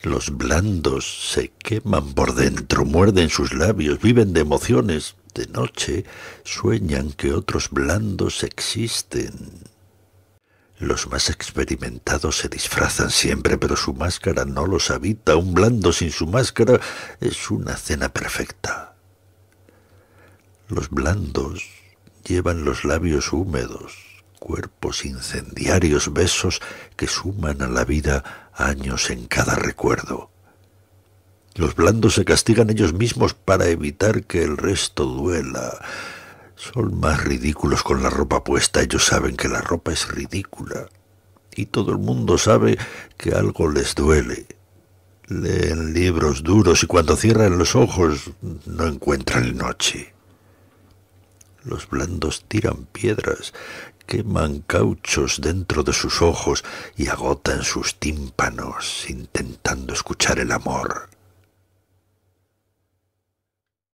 Los blandos se queman por dentro, muerden sus labios, viven de emociones. De noche sueñan que otros blandos existen. Los más experimentados se disfrazan siempre, pero su máscara no los habita. Un blando sin su máscara es una cena perfecta. Los blandos llevan los labios húmedos, cuerpo los incendiarios besos que suman a la vida años en cada recuerdo. Los blandos se castigan ellos mismos para evitar que el resto duela. Son más ridículos con la ropa puesta, ellos saben que la ropa es ridícula. Y todo el mundo sabe que algo les duele. Leen libros duros y cuando cierran los ojos no encuentran noche. Los blandos tiran piedras, queman cauchos dentro de sus ojos y agotan sus tímpanos intentando escuchar el amor.